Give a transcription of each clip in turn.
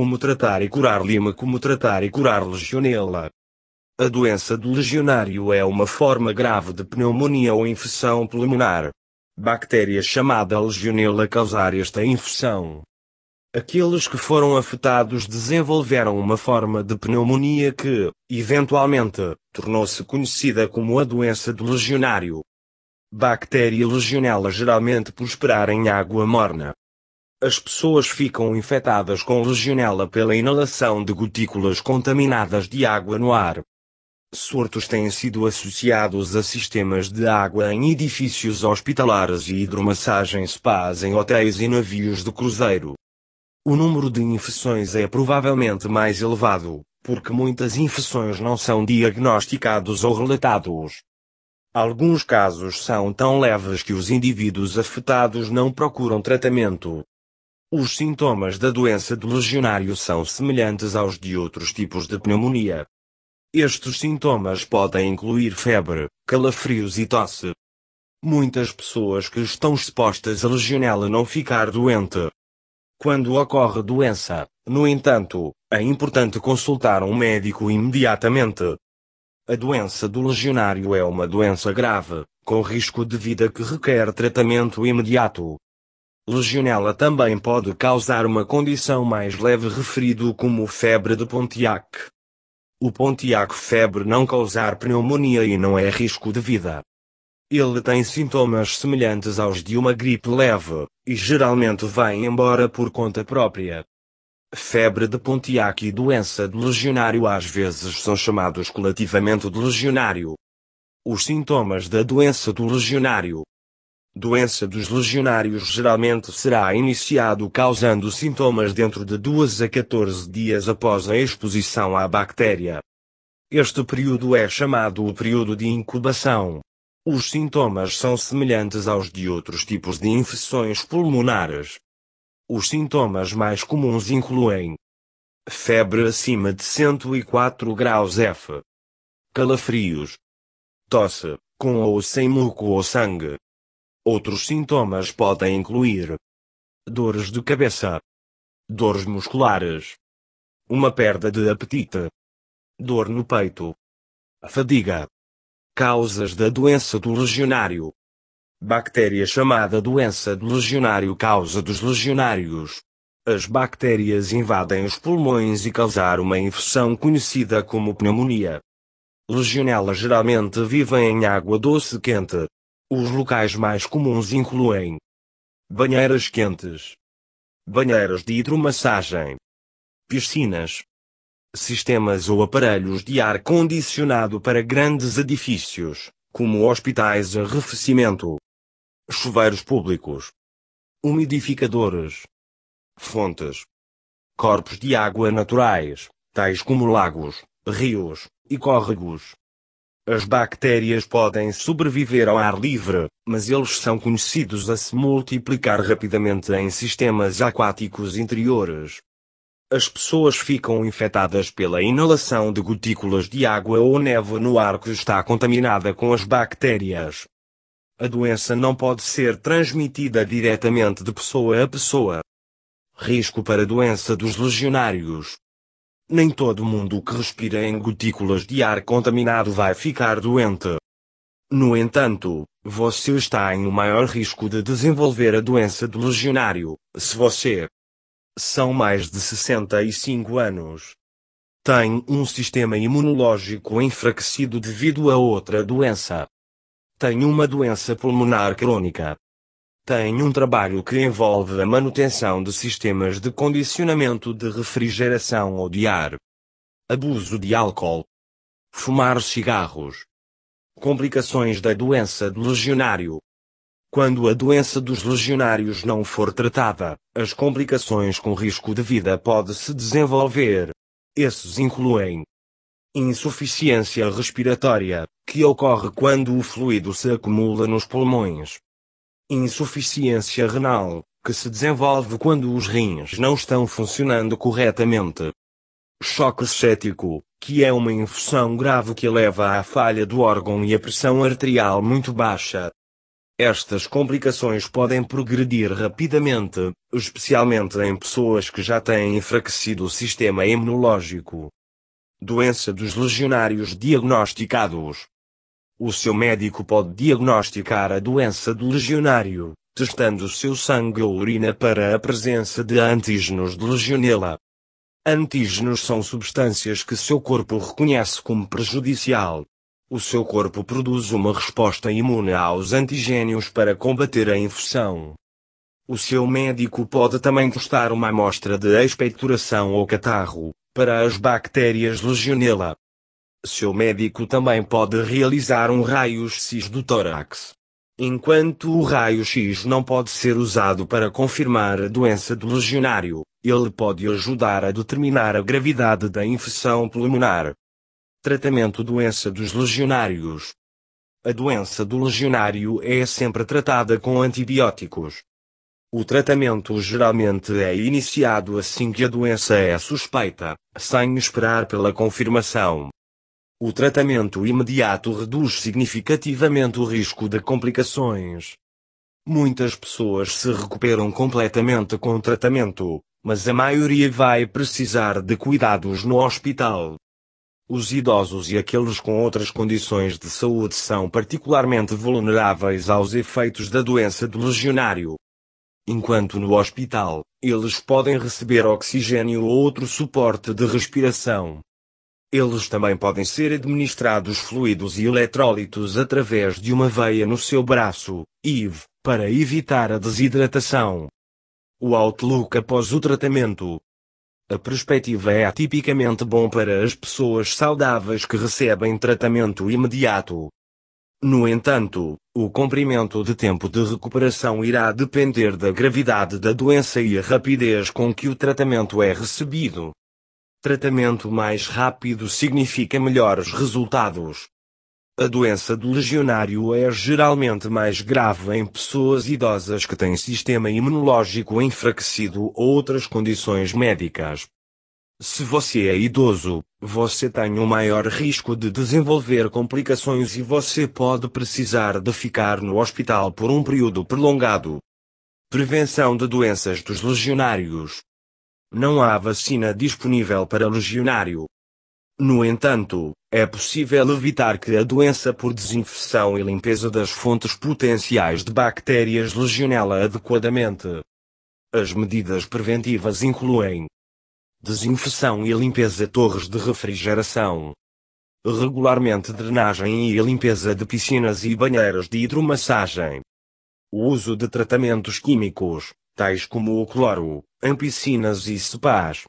Como tratar e curar Lima Como tratar e curar legionela A doença do legionário é uma forma grave de pneumonia ou infecção pulmonar. Bactéria chamada legionela causar esta infecção. Aqueles que foram afetados desenvolveram uma forma de pneumonia que, eventualmente, tornou-se conhecida como a doença do legionário. Bactéria legionela geralmente prosperar em água morna, as pessoas ficam infectadas com legionela pela inalação de gotículas contaminadas de água no ar. Surtos têm sido associados a sistemas de água em edifícios hospitalares e hidromassagem spas em hotéis e navios de cruzeiro. O número de infecções é provavelmente mais elevado, porque muitas infecções não são diagnosticados ou relatados. Alguns casos são tão leves que os indivíduos afetados não procuram tratamento, os sintomas da doença do legionário são semelhantes aos de outros tipos de pneumonia. Estes sintomas podem incluir febre, calafrios e tosse. Muitas pessoas que estão expostas à legionela não ficar doente. Quando ocorre doença, no entanto, é importante consultar um médico imediatamente. A doença do legionário é uma doença grave, com risco de vida que requer tratamento imediato. Legionela também pode causar uma condição mais leve referido como febre de Pontiac. O Pontiac febre não causar pneumonia e não é risco de vida. Ele tem sintomas semelhantes aos de uma gripe leve, e geralmente vai embora por conta própria. Febre de Pontiac e doença de legionário às vezes são chamados coletivamente de legionário. Os sintomas da doença do legionário doença dos legionários geralmente será iniciado causando sintomas dentro de 2 a 14 dias após a exposição à bactéria. Este período é chamado o período de incubação. Os sintomas são semelhantes aos de outros tipos de infecções pulmonares. Os sintomas mais comuns incluem febre acima de 104 graus F, calafrios, tosse, com ou sem muco ou sangue, Outros sintomas podem incluir dores de cabeça, dores musculares, uma perda de apetite, dor no peito, fadiga, causas da doença do legionário. Bactéria chamada doença do legionário causa dos legionários. As bactérias invadem os pulmões e causar uma infecção conhecida como pneumonia. Legionelas geralmente vivem em água doce quente, os locais mais comuns incluem banheiras quentes, banheiras de hidromassagem, piscinas, sistemas ou aparelhos de ar condicionado para grandes edifícios, como hospitais arrefecimento, chuveiros públicos, umidificadores, fontes, corpos de água naturais, tais como lagos, rios e córregos, as bactérias podem sobreviver ao ar livre, mas eles são conhecidos a se multiplicar rapidamente em sistemas aquáticos interiores. As pessoas ficam infectadas pela inalação de gotículas de água ou neve no ar que está contaminada com as bactérias. A doença não pode ser transmitida diretamente de pessoa a pessoa. Risco para a doença dos legionários nem todo mundo que respira em gotículas de ar contaminado vai ficar doente. No entanto, você está em o maior risco de desenvolver a doença do legionário, se você são mais de 65 anos. Tem um sistema imunológico enfraquecido devido a outra doença. Tem uma doença pulmonar crônica tem um trabalho que envolve a manutenção de sistemas de condicionamento de refrigeração ou de ar. Abuso de álcool. Fumar cigarros. Complicações da doença de legionário. Quando a doença dos legionários não for tratada, as complicações com risco de vida podem se desenvolver. Esses incluem insuficiência respiratória, que ocorre quando o fluido se acumula nos pulmões, insuficiência renal, que se desenvolve quando os rins não estão funcionando corretamente. Choque cético, que é uma infecção grave que leva à falha do órgão e à pressão arterial muito baixa. Estas complicações podem progredir rapidamente, especialmente em pessoas que já têm enfraquecido o sistema imunológico. Doença dos legionários diagnosticados. O seu médico pode diagnosticar a doença do legionário, testando seu sangue ou urina para a presença de antígenos de legionela. Antígenos são substâncias que seu corpo reconhece como prejudicial. O seu corpo produz uma resposta imune aos antigênios para combater a infecção. O seu médico pode também testar uma amostra de expectoração ou catarro, para as bactérias legionela. Seu médico também pode realizar um raio-x do tórax. Enquanto o raio-x não pode ser usado para confirmar a doença do legionário, ele pode ajudar a determinar a gravidade da infecção pulmonar. Tratamento doença dos legionários. A doença do legionário é sempre tratada com antibióticos. O tratamento geralmente é iniciado assim que a doença é suspeita, sem esperar pela confirmação. O tratamento imediato reduz significativamente o risco de complicações. Muitas pessoas se recuperam completamente com o tratamento, mas a maioria vai precisar de cuidados no hospital. Os idosos e aqueles com outras condições de saúde são particularmente vulneráveis aos efeitos da doença do legionário. Enquanto no hospital, eles podem receber oxigênio ou outro suporte de respiração eles também podem ser administrados fluidos e eletrólitos através de uma veia no seu braço, IV, para evitar a desidratação. O outlook após o tratamento. A perspectiva é tipicamente bom para as pessoas saudáveis que recebem tratamento imediato. No entanto, o comprimento de tempo de recuperação irá depender da gravidade da doença e a rapidez com que o tratamento é recebido. Tratamento mais rápido significa melhores resultados. A doença do legionário é geralmente mais grave em pessoas idosas que têm sistema imunológico enfraquecido ou outras condições médicas. Se você é idoso, você tem um maior risco de desenvolver complicações e você pode precisar de ficar no hospital por um período prolongado. Prevenção de doenças dos legionários não há vacina disponível para legionário. No entanto, é possível evitar que a doença por desinfecção e limpeza das fontes potenciais de bactérias legionela adequadamente. As medidas preventivas incluem desinfecção e limpeza torres de refrigeração, regularmente drenagem e limpeza de piscinas e banheiras de hidromassagem, o uso de tratamentos químicos, tais como o cloro, em piscinas e spas.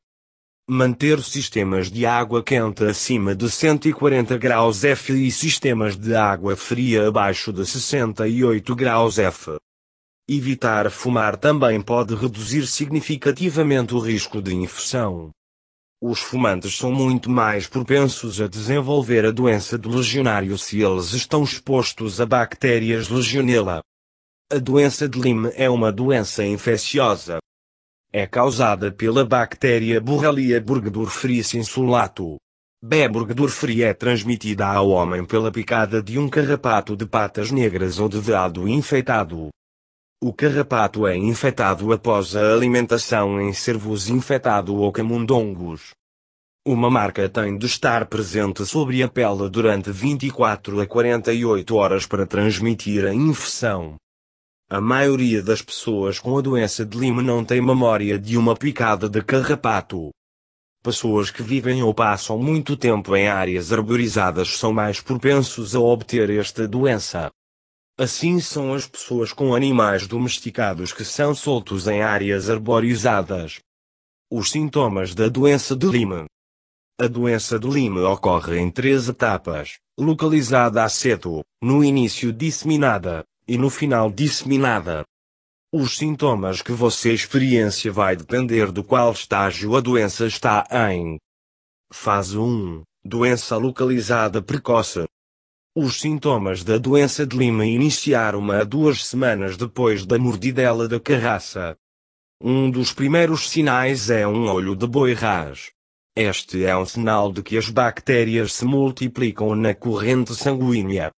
Manter sistemas de água quente acima de 140 graus F e sistemas de água fria abaixo de 68 graus F. Evitar fumar também pode reduzir significativamente o risco de infecção. Os fumantes são muito mais propensos a desenvolver a doença do legionário se eles estão expostos a bactérias legionela. A doença de Lyme é uma doença infecciosa. É causada pela bactéria Borrelia burgdorferi insulato. B. burgdorferi é transmitida ao homem pela picada de um carrapato de patas negras ou de veado infectado. O carrapato é infectado após a alimentação em cervos infectado ou camundongos. Uma marca tem de estar presente sobre a pele durante 24 a 48 horas para transmitir a infecção. A maioria das pessoas com a doença de Lyme não tem memória de uma picada de carrapato. Pessoas que vivem ou passam muito tempo em áreas arborizadas são mais propensos a obter esta doença. Assim são as pessoas com animais domesticados que são soltos em áreas arborizadas. Os sintomas da doença de Lyme. A doença de Lyme ocorre em três etapas, localizada a ceto, no início disseminada, e no final disseminada. Os sintomas que você experiencia vai depender do qual estágio a doença está em. Fase 1 Doença localizada precoce. Os sintomas da doença de Lima iniciaram a duas semanas depois da mordidela da carraça. Um dos primeiros sinais é um olho de boi ras. Este é um sinal de que as bactérias se multiplicam na corrente sanguínea.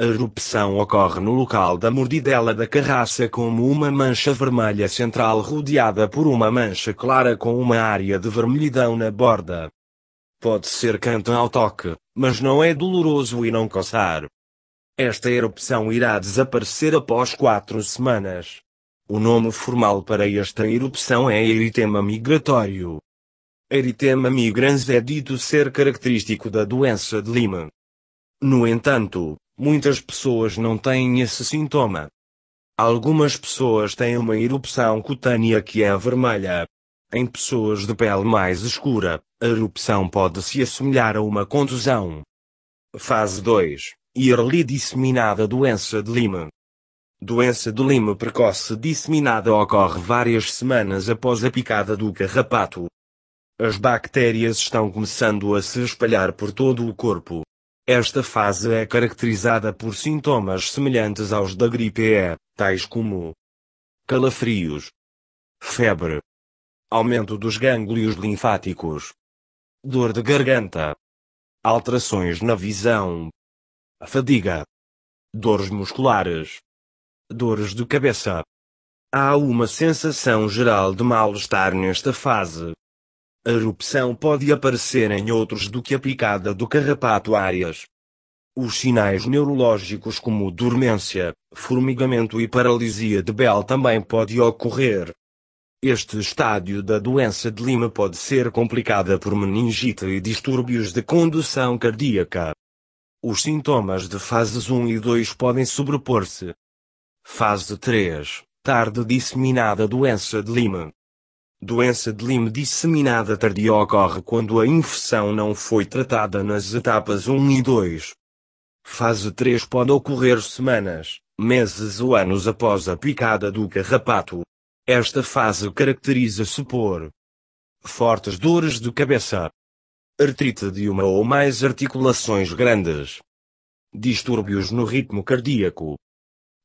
A erupção ocorre no local da mordidela da carraça como uma mancha vermelha central rodeada por uma mancha clara com uma área de vermelhidão na borda. Pode ser canto ao toque, mas não é doloroso e não coçar. Esta erupção irá desaparecer após quatro semanas. O nome formal para esta erupção é eritema migratório. Eritema migrans é dito ser característico da doença de Lyme. No entanto, Muitas pessoas não têm esse sintoma. Algumas pessoas têm uma erupção cutânea que é vermelha. Em pessoas de pele mais escura, a erupção pode se assemelhar a uma contusão. Fase 2 Early disseminada doença de Lyme. Doença de Lyme precoce disseminada ocorre várias semanas após a picada do carrapato. As bactérias estão começando a se espalhar por todo o corpo. Esta fase é caracterizada por sintomas semelhantes aos da gripe E, tais como calafrios, febre, aumento dos gânglios linfáticos, dor de garganta, alterações na visão, fadiga, dores musculares, dores de cabeça. Há uma sensação geral de mal-estar nesta fase, a erupção pode aparecer em outros do que a picada do carrapato áreas. Os sinais neurológicos como dormência, formigamento e paralisia de Bell também pode ocorrer. Este estádio da doença de Lima pode ser complicada por meningite e distúrbios de condução cardíaca. Os sintomas de fases 1 e 2 podem sobrepor-se. Fase 3 Tarde disseminada doença de Lima. Doença de Lyme disseminada tardia ocorre quando a infecção não foi tratada nas etapas 1 e 2. Fase 3 pode ocorrer semanas, meses ou anos após a picada do carrapato. Esta fase caracteriza-se por fortes dores de cabeça, artrite de uma ou mais articulações grandes, distúrbios no ritmo cardíaco,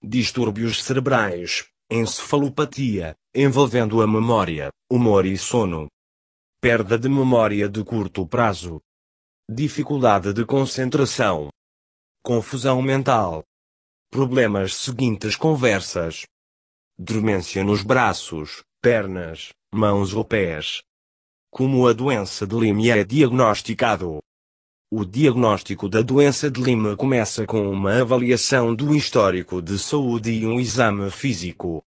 distúrbios cerebrais, encefalopatia, envolvendo a memória, humor e sono, perda de memória de curto prazo, dificuldade de concentração, confusão mental, problemas seguintes conversas, dormência nos braços, pernas, mãos ou pés. Como a doença de Lyme é diagnosticado, o diagnóstico da doença de Lima começa com uma avaliação do histórico de saúde e um exame físico.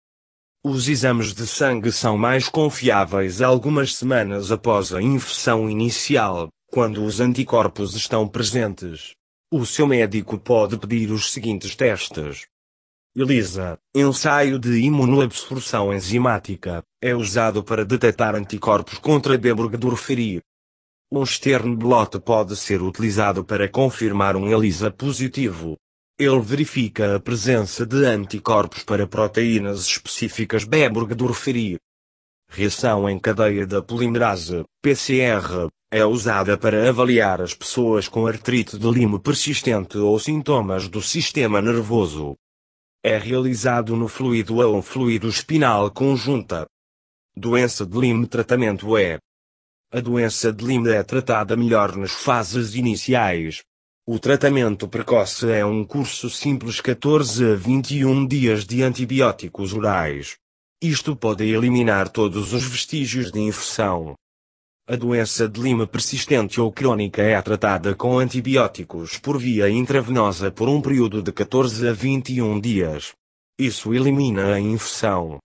Os exames de sangue são mais confiáveis algumas semanas após a infecção inicial, quando os anticorpos estão presentes. O seu médico pode pedir os seguintes testes. ELISA, ensaio de imunoabsorção enzimática, é usado para detectar anticorpos contra Deburg-Durferi, o Sternblot pode ser utilizado para confirmar um ELISA positivo. Ele verifica a presença de anticorpos para proteínas específicas beberg referir. Reação em cadeia da polimerase, PCR, é usada para avaliar as pessoas com artrite de limo persistente ou sintomas do sistema nervoso. É realizado no fluido ou fluido espinal conjunta. Doença de limo tratamento é a doença de Lyme é tratada melhor nas fases iniciais. O tratamento precoce é um curso simples 14 a 21 dias de antibióticos orais. Isto pode eliminar todos os vestígios de infecção. A doença de Lyme persistente ou crônica é tratada com antibióticos por via intravenosa por um período de 14 a 21 dias. Isso elimina a infecção.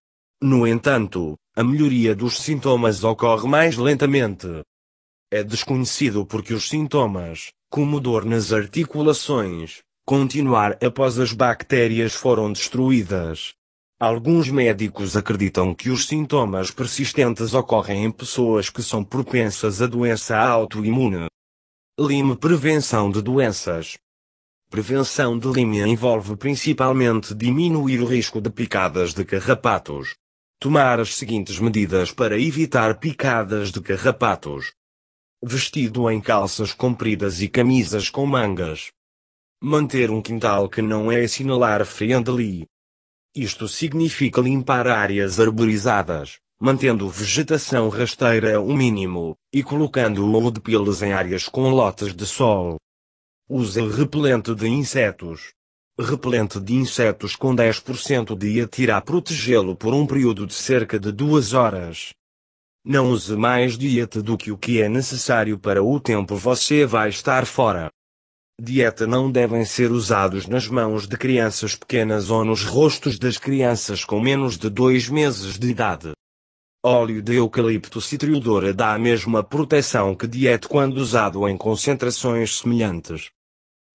No entanto, a melhoria dos sintomas ocorre mais lentamente. É desconhecido porque os sintomas, como dor nas articulações, continuar após as bactérias foram destruídas. Alguns médicos acreditam que os sintomas persistentes ocorrem em pessoas que são propensas à doença autoimune. Lyme Prevenção de doenças. Prevenção de Lyme envolve principalmente diminuir o risco de picadas de carrapatos, tomar as seguintes medidas para evitar picadas de carrapatos: vestido em calças compridas e camisas com mangas, manter um quintal que não é assinalar friendly. Isto significa limpar áreas arborizadas, mantendo vegetação rasteira o mínimo, e colocando ou de peles em áreas com lotes de sol. Use repelente de insetos repelente de insetos com 10% de atirar protegê-lo por um período de cerca de duas horas. Não use mais dieta do que o que é necessário para o tempo você vai estar fora. Dieta não devem ser usados nas mãos de crianças pequenas ou nos rostos das crianças com menos de dois meses de idade. Óleo de eucalipto citriodora dá a mesma proteção que dieta quando usado em concentrações semelhantes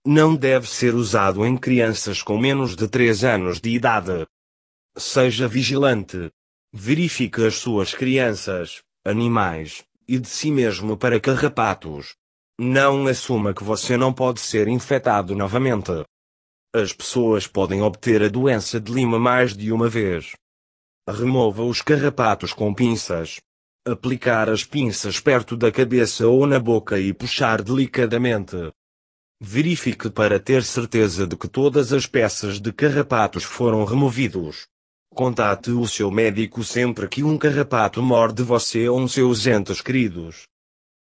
não deve ser usado em crianças com menos de 3 anos de idade. Seja vigilante. Verifique as suas crianças, animais, e de si mesmo para carrapatos. Não assuma que você não pode ser infectado novamente. As pessoas podem obter a doença de lima mais de uma vez. Remova os carrapatos com pinças. Aplicar as pinças perto da cabeça ou na boca e puxar delicadamente. Verifique para ter certeza de que todas as peças de carrapatos foram removidos. Contate o seu médico sempre que um carrapato morde você ou um seus entes queridos.